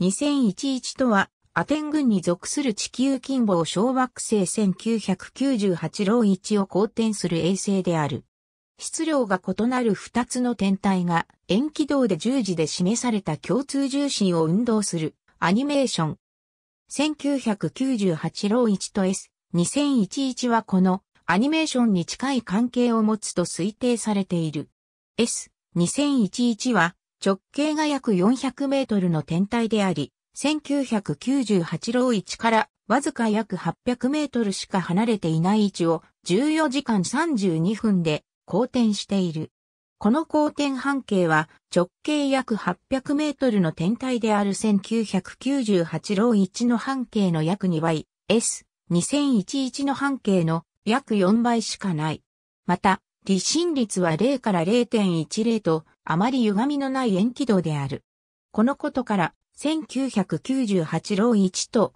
S2011 とは、アテン軍に属する地球近傍小惑星1998ロー1を公転する衛星である。質量が異なる2つの天体が円軌道で十字で示された共通重心を運動するアニメーション。1998ロー1と S2011 はこのアニメーションに近い関係を持つと推定されている。S2011 は直径が約400メートルの天体であり、1998ロー1からわずか約800メートルしか離れていない位置を14時間32分で公転している。この公転半径は直径約800メートルの天体である1998ロー1の半径の約2倍、S2011 の半径の約4倍しかない。また、離心率は0から0.10とあまり歪みのない円軌道である。このことから、1998ロー1と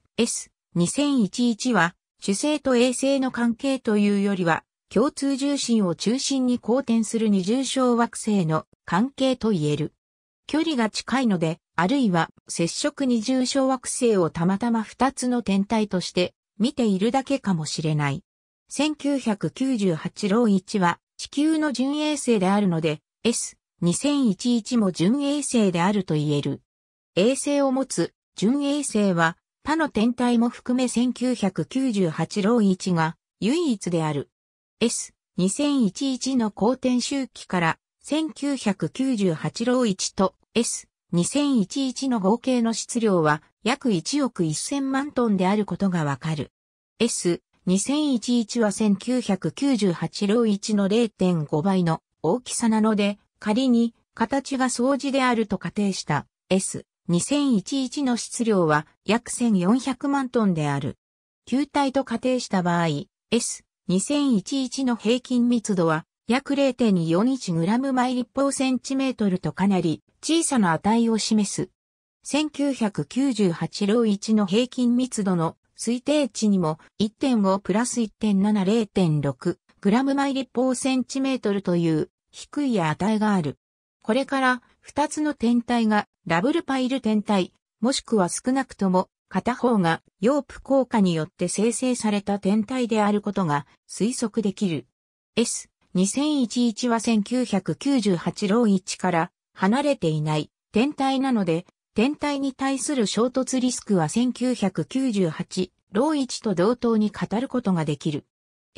S2011 は、主星と衛星の関係というよりは、共通重心を中心に交点する二重小惑星の関係と言える。距離が近いので、あるいは接触二重小惑星をたまたま二つの天体として見ているだけかもしれない。1998ロー1は地球の純衛星であるので、S、2011も純衛星であると言える。衛星を持つ純衛星は他の天体も含め1998ロー1が唯一である。S2011 の公転周期から1998ロー1と S2011 の合計の質量は約1億1000万トンであることがわかる。S2011 は1998ロー1の0.5倍の大きさなので仮に形が相似であると仮定した S2011 の質量は約1400万トンである。球体と仮定した場合 S2011 の平均密度は約 0.41g 毎立方センチメートルとかなり小さな値を示す。1998ロ1の平均密度の推定値にも1.5プラス 1.70.6g 毎立方センチメートルという低い値がある。これから2つの天体がダブルパイル天体、もしくは少なくとも片方がヨープ効果によって生成された天体であることが推測できる。S2011 は1998ロー1から離れていない天体なので、天体に対する衝突リスクは1998ロー1と同等に語ることができる。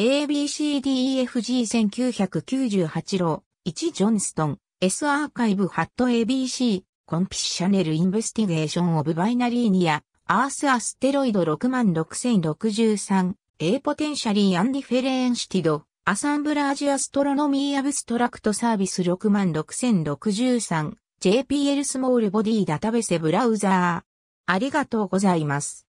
ABCDEFG1998 ロー、1ジョンストン、S アーカイブハット ABC、コンピッシャネルインベスティゲーションオブバイナリーニア、アースアステロイド66063、A ポテンシャリーアンディフェレンシティド、アサンブラージアストロノミーアブストラクトサービス66063、JPL スモールボディダタベセブラウザー。ありがとうございます。